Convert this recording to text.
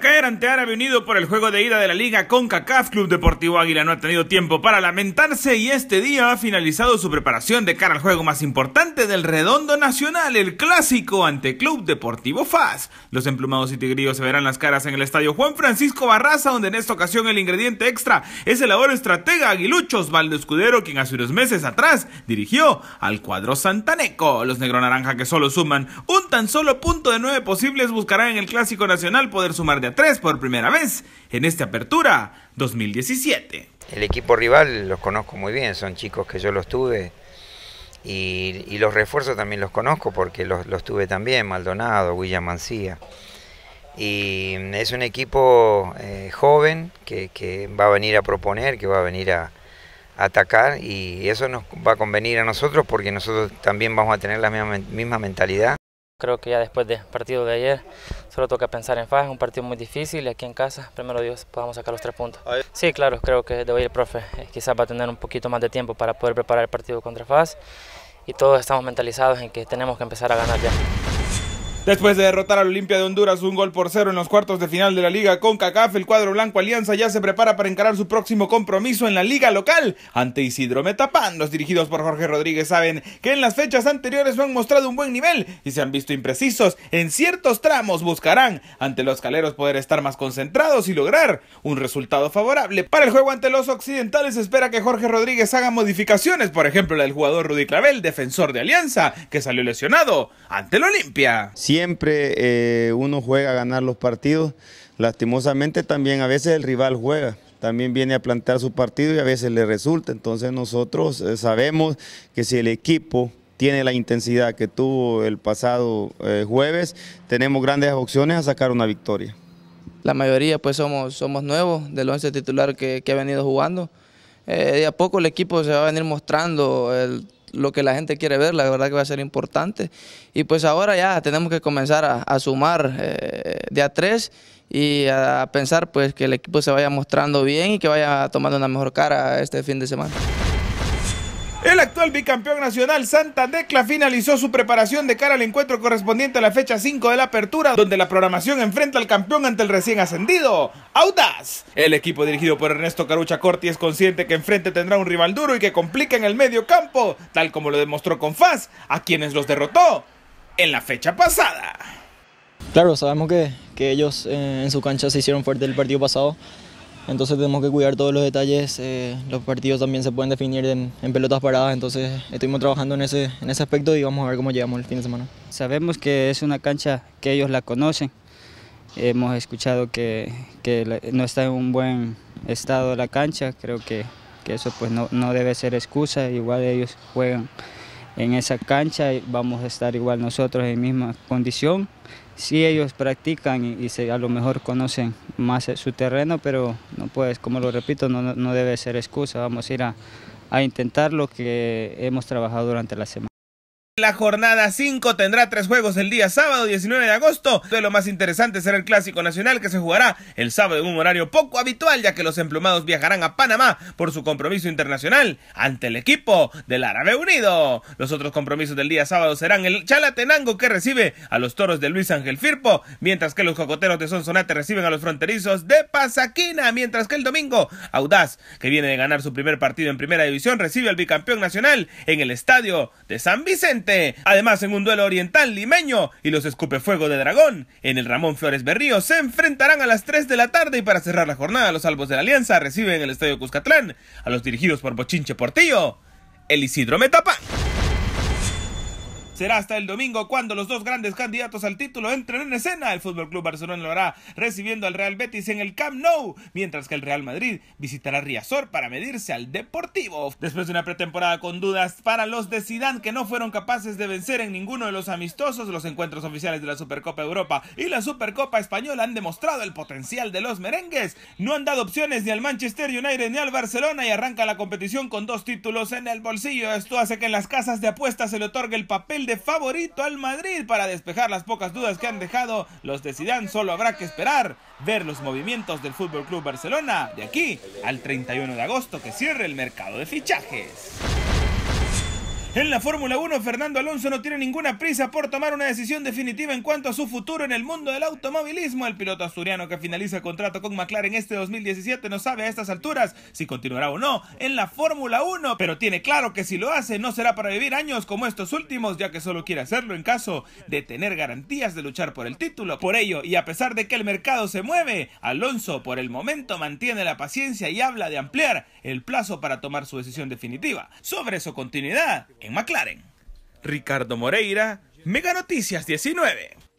caer ante Árabe Unido por el juego de ida de la liga con CACAF, Club Deportivo Águila no ha tenido tiempo para lamentarse y este día ha finalizado su preparación de cara al juego más importante del redondo nacional, el clásico ante Club Deportivo FAS. Los emplumados y tigríos se verán las caras en el estadio Juan Francisco Barraza, donde en esta ocasión el ingrediente extra es el ahora estratega aguiluchos valdo Escudero, quien hace unos meses atrás dirigió al cuadro santaneco. Los negro naranja que solo suman un tan solo punto de nueve posibles buscarán en el clásico nacional poder sumar de tres por primera vez en esta apertura 2017. El equipo rival los conozco muy bien, son chicos que yo los tuve y, los refuerzos también los conozco porque los, tuve también, Maldonado, William Mancía. Y es un equipo eh, joven que, que va a venir a proponer, que va a venir a, atacar y eso nos va a convenir a nosotros porque nosotros también vamos a tener la misma, misma mentalidad Creo que ya después del partido de ayer solo toca pensar en FAS, es un partido muy difícil y aquí en casa, primero Dios, podamos sacar los tres puntos. Sí, claro, creo que de hoy el profe eh, quizás va a tener un poquito más de tiempo para poder preparar el partido contra FAS y todos estamos mentalizados en que tenemos que empezar a ganar ya. Después de derrotar al Olimpia de Honduras un gol por cero en los cuartos de final de la Liga con CACAF, el cuadro blanco Alianza ya se prepara para encarar su próximo compromiso en la Liga local ante Isidro Metapán. Los dirigidos por Jorge Rodríguez saben que en las fechas anteriores no han mostrado un buen nivel y se han visto imprecisos en ciertos tramos. Buscarán ante los caleros poder estar más concentrados y lograr un resultado favorable. Para el juego ante los occidentales espera que Jorge Rodríguez haga modificaciones, por ejemplo la del jugador Rudy Clavel, defensor de Alianza, que salió lesionado ante el Olimpia siempre eh, uno juega a ganar los partidos. Lastimosamente también a veces el rival juega también viene a plantear su partido y a veces le resulta. Entonces nosotros eh, sabemos que si el equipo tiene la intensidad que tuvo el pasado eh, jueves, tenemos grandes opciones a sacar una victoria. La mayoría pues somos, somos nuevos del once titular que, ha venido jugando. de a poco el equipo se va a venir mostrando el lo que la gente quiere ver, la verdad que va a ser importante. Y pues ahora ya tenemos que comenzar a, sumar eh, de a tres y a pensar pues que el equipo se vaya mostrando bien y que vaya tomando una mejor cara este fin de semana. El actual bicampeón nacional Santa Decla finalizó su preparación de cara al encuentro correspondiente a la fecha 5 de la apertura, donde la programación enfrenta al campeón ante el recién ascendido, Audaz. El equipo dirigido por Ernesto Carucha Corti es consciente que enfrente tendrá un rival duro y que complica en el medio campo, tal como lo demostró con Faz, a quienes los derrotó en la fecha pasada. Claro, sabemos que, ellos eh, en su cancha se hicieron fuerte el partido pasado entonces tenemos que cuidar todos los detalles. Eh, los partidos también se pueden definir en, pelotas paradas, entonces estuvimos trabajando en ese, en ese aspecto y vamos a ver cómo llegamos el fin de semana. Sabemos que es una cancha que ellos la conocen, hemos escuchado que, no está en un buen estado la cancha, creo que, que eso pues no, no debe ser excusa, igual ellos juegan en esa cancha vamos a estar igual nosotros en misma condición. si ellos practican y, a lo mejor conocen más eh, su terreno, pero no puedes, como lo repito, no, debe ser excusa. Vamos a ir a intentar lo que hemos trabajado durante la semana. La jornada 5 tendrá tres juegos el día sábado 19 de agosto. pero lo más interesante será el Clásico Nacional que se jugará el sábado en un horario poco habitual ya que los emplumados viajarán a Panamá por su compromiso internacional ante el equipo del Árabe Unido. Los otros compromisos del día sábado serán el Chalatenango que recibe a los Toros de Luis Ángel Firpo, mientras que los Cocoteros de Sonsonate reciben a los Fronterizos de Pasaquina, mientras que el domingo Audaz, que viene de ganar su primer partido en Primera División, recibe al bicampeón nacional en el estadio de San Vicente. Además, en un duelo oriental limeño y los Escupefuego de Dragón, en el Ramón Flores Berrío, se enfrentarán a las 3 de la tarde y para cerrar la jornada, los Albos de la Alianza reciben el Estadio Cuscatlán a los dirigidos por Bochinche Portillo, el Isidro Metapá Será hasta el domingo cuando los dos grandes candidatos al título entren en escena. El Fútbol Club Barcelona lo hará recibiendo al Real Betis en el Camp Nou, mientras que el Real Madrid visitará Riazor para medirse al Deportivo. Después de una pretemporada con dudas para los de Zidane que no fueron capaces de vencer en ninguno de los amistosos, los encuentros oficiales de la Supercopa Europa y la Supercopa Española han demostrado el potencial de los merengues. No han dado opciones ni al Manchester United ni al Barcelona y arranca la competición con dos títulos en el bolsillo. Esto hace que en las casas de apuestas se le otorgue el papel de favorito al Madrid para despejar las pocas dudas que han dejado los de Zidane. Solo habrá que esperar ver los movimientos del Fútbol Club Barcelona de aquí al 31 de agosto que cierre el mercado de fichajes. En la Fórmula 1, Fernando Alonso no tiene ninguna prisa por tomar una decisión definitiva en cuanto a su futuro en el mundo del automovilismo. El piloto asturiano que finaliza el contrato con McLaren este 2017 no sabe a estas alturas si continuará o no en la Fórmula 1, pero tiene claro que si lo hace no será para vivir años como estos últimos, ya que solo quiere hacerlo en caso de tener garantías de luchar por el título. Por ello, y a pesar de que el mercado se mueve, Alonso por el momento mantiene la paciencia y habla de ampliar el plazo para tomar su decisión definitiva. Sobre su continuidad, en McLaren. Ricardo Moreira, Mega Noticias 19.